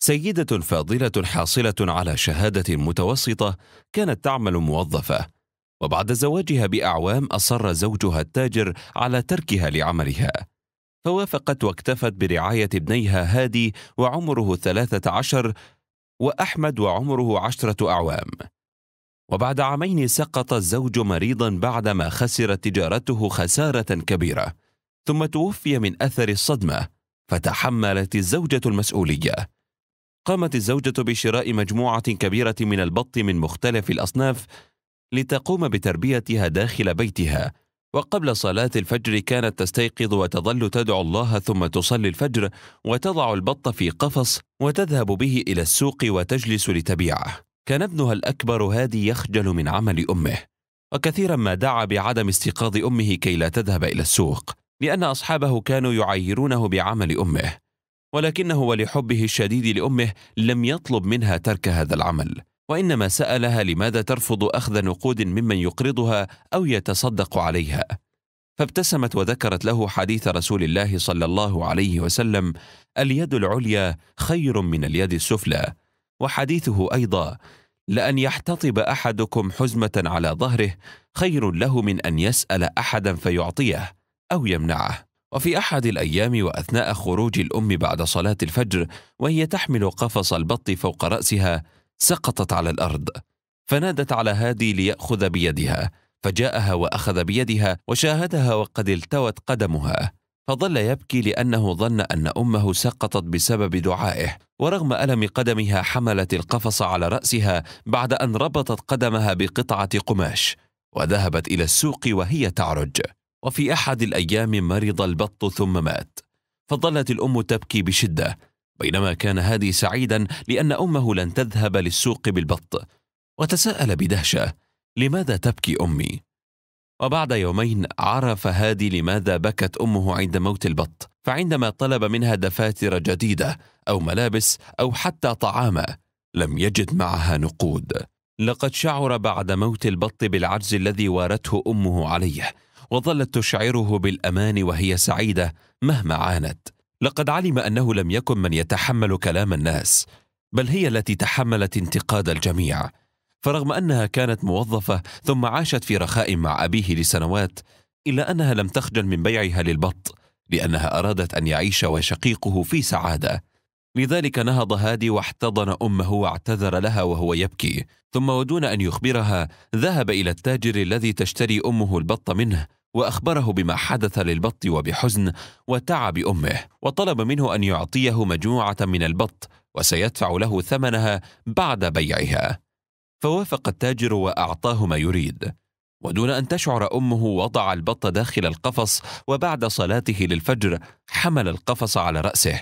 سيدة فاضلة حاصلة على شهادة متوسطة كانت تعمل موظفة وبعد زواجها بأعوام أصر زوجها التاجر على تركها لعملها فوافقت واكتفت برعاية ابنيها هادي وعمره ثلاثة عشر وأحمد وعمره عشرة أعوام وبعد عامين سقط الزوج مريضا بعدما خسرت تجارته خسارة كبيرة ثم توفي من أثر الصدمة فتحملت الزوجة المسؤولية قامت الزوجة بشراء مجموعة كبيرة من البط من مختلف الأصناف لتقوم بتربيتها داخل بيتها وقبل صلاة الفجر كانت تستيقظ وتظل تدعو الله ثم تصلي الفجر وتضع البط في قفص وتذهب به إلى السوق وتجلس لتبيعه كان ابنها الأكبر هادي يخجل من عمل أمه وكثيرا ما دعا بعدم استيقاظ أمه كي لا تذهب إلى السوق لأن أصحابه كانوا يعيرونه بعمل أمه ولكنه ولحبه الشديد لامه لم يطلب منها ترك هذا العمل وانما سالها لماذا ترفض اخذ نقود ممن يقرضها او يتصدق عليها فابتسمت وذكرت له حديث رسول الله صلى الله عليه وسلم اليد العليا خير من اليد السفلى وحديثه ايضا لان يحتطب احدكم حزمه على ظهره خير له من ان يسال احدا فيعطيه او يمنعه وفي أحد الأيام وأثناء خروج الأم بعد صلاة الفجر وهي تحمل قفص البط فوق رأسها سقطت على الأرض فنادت على هادي ليأخذ بيدها فجاءها وأخذ بيدها وشاهدها وقد التوت قدمها فظل يبكي لأنه ظن أن أمه سقطت بسبب دعائه ورغم ألم قدمها حملت القفص على رأسها بعد أن ربطت قدمها بقطعة قماش وذهبت إلى السوق وهي تعرج وفي احد الايام مرض البط ثم مات فظلت الام تبكي بشده بينما كان هادي سعيدا لان امه لن تذهب للسوق بالبط وتساءل بدهشه لماذا تبكي امي وبعد يومين عرف هادي لماذا بكت امه عند موت البط فعندما طلب منها دفاتر جديده او ملابس او حتى طعاما لم يجد معها نقود لقد شعر بعد موت البط بالعجز الذي وارته امه عليه وظلت تشعره بالامان وهي سعيده مهما عانت لقد علم انه لم يكن من يتحمل كلام الناس بل هي التي تحملت انتقاد الجميع فرغم انها كانت موظفه ثم عاشت في رخاء مع ابيه لسنوات الا انها لم تخجل من بيعها للبط لانها ارادت ان يعيش وشقيقه في سعاده لذلك نهض هادي واحتضن امه واعتذر لها وهو يبكي ثم ودون ان يخبرها ذهب الى التاجر الذي تشتري امه البط منه واخبره بما حدث للبط وبحزن وتعب امه وطلب منه ان يعطيه مجموعه من البط وسيدفع له ثمنها بعد بيعها فوافق التاجر واعطاه ما يريد ودون ان تشعر امه وضع البط داخل القفص وبعد صلاته للفجر حمل القفص على راسه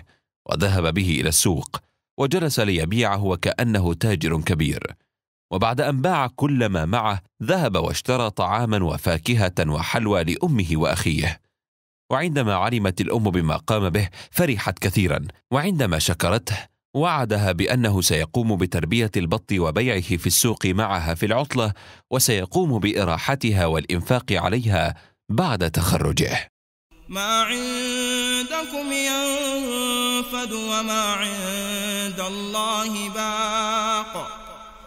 وذهب به الى السوق وجلس ليبيعه وكانه تاجر كبير وبعد أن باع كل ما معه ذهب واشترى طعاما وفاكهة وحلوى لأمه وأخيه وعندما علمت الأم بما قام به فرحت كثيرا وعندما شكرته وعدها بأنه سيقوم بتربية البط وبيعه في السوق معها في العطلة وسيقوم بإراحتها والإنفاق عليها بعد تخرجه ما عندكم ينفد وما عند الله باق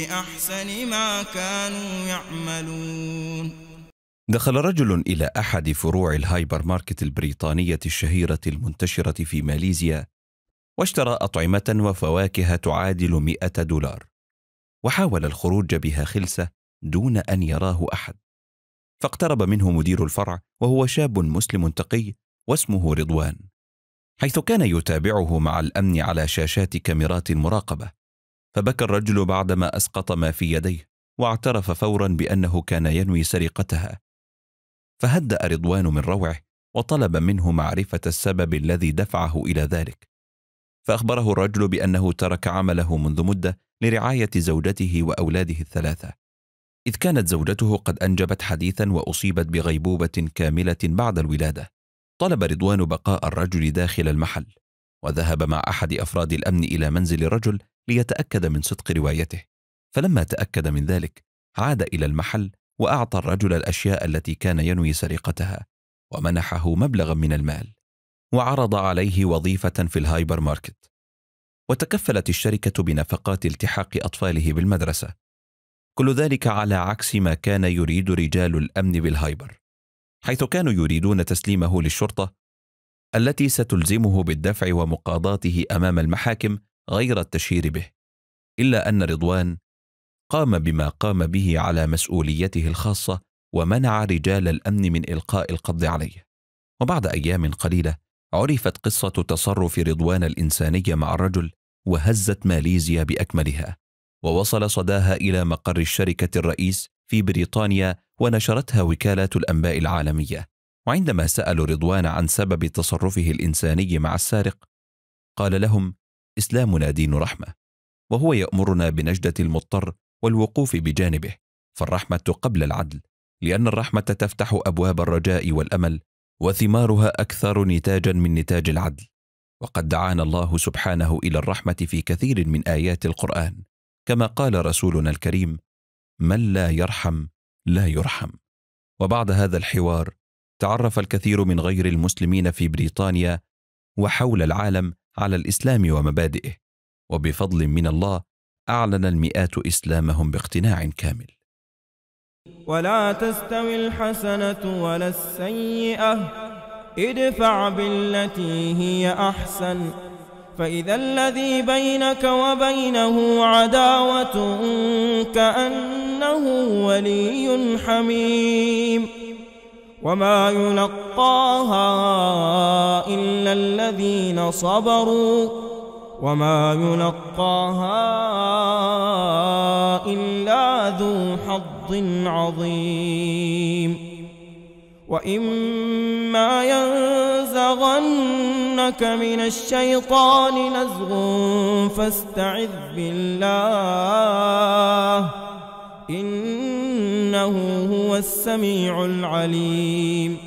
بأحسن ما كانوا يعملون دخل رجل إلى أحد فروع الهايبر ماركت البريطانية الشهيرة المنتشرة في ماليزيا واشترى أطعمة وفواكه تعادل مئة دولار وحاول الخروج بها خلسة دون أن يراه أحد فاقترب منه مدير الفرع وهو شاب مسلم تقي واسمه رضوان حيث كان يتابعه مع الأمن على شاشات كاميرات المراقبة فبكى الرجل بعدما اسقط ما في يديه واعترف فورا بانه كان ينوي سرقتها فهدا رضوان من روعه وطلب منه معرفه السبب الذي دفعه الى ذلك فاخبره الرجل بانه ترك عمله منذ مده لرعايه زوجته واولاده الثلاثه اذ كانت زوجته قد انجبت حديثا واصيبت بغيبوبه كامله بعد الولاده طلب رضوان بقاء الرجل داخل المحل وذهب مع احد افراد الامن الى منزل الرجل ليتأكد من صدق روايته فلما تأكد من ذلك عاد إلى المحل وأعطى الرجل الأشياء التي كان ينوي سرقتها ومنحه مبلغا من المال وعرض عليه وظيفة في الهايبر ماركت وتكفلت الشركة بنفقات التحاق أطفاله بالمدرسة كل ذلك على عكس ما كان يريد رجال الأمن بالهايبر حيث كانوا يريدون تسليمه للشرطة التي ستلزمه بالدفع ومقاضاته أمام المحاكم غير التشهير به إلا أن رضوان قام بما قام به على مسؤوليته الخاصة ومنع رجال الأمن من إلقاء القبض عليه وبعد أيام قليلة عرفت قصة تصرف رضوان الإنسانية مع الرجل وهزت ماليزيا بأكملها ووصل صداها إلى مقر الشركة الرئيس في بريطانيا ونشرتها وكالات الأنباء العالمية وعندما سألوا رضوان عن سبب تصرفه الإنساني مع السارق قال لهم اسلامنا دين رحمه وهو يامرنا بنجده المضطر والوقوف بجانبه فالرحمه قبل العدل لان الرحمه تفتح ابواب الرجاء والامل وثمارها اكثر نتاجا من نتاج العدل وقد دعانا الله سبحانه الى الرحمه في كثير من ايات القران كما قال رسولنا الكريم من لا يرحم لا يرحم وبعد هذا الحوار تعرف الكثير من غير المسلمين في بريطانيا وحول العالم على الاسلام ومبادئه وبفضل من الله اعلن المئات اسلامهم باقتناع كامل ولا تستوي الحسنه ولا السيئه ادفع بالتي هي احسن فاذا الذي بينك وبينه عداوه كانه ولي حميم وما يلقاها إلا الذين صبروا وما يلقاها إلا ذو حظ عظيم وإما ينزغنك من الشيطان نزغ فاستعذ بالله إنه هو السميع العليم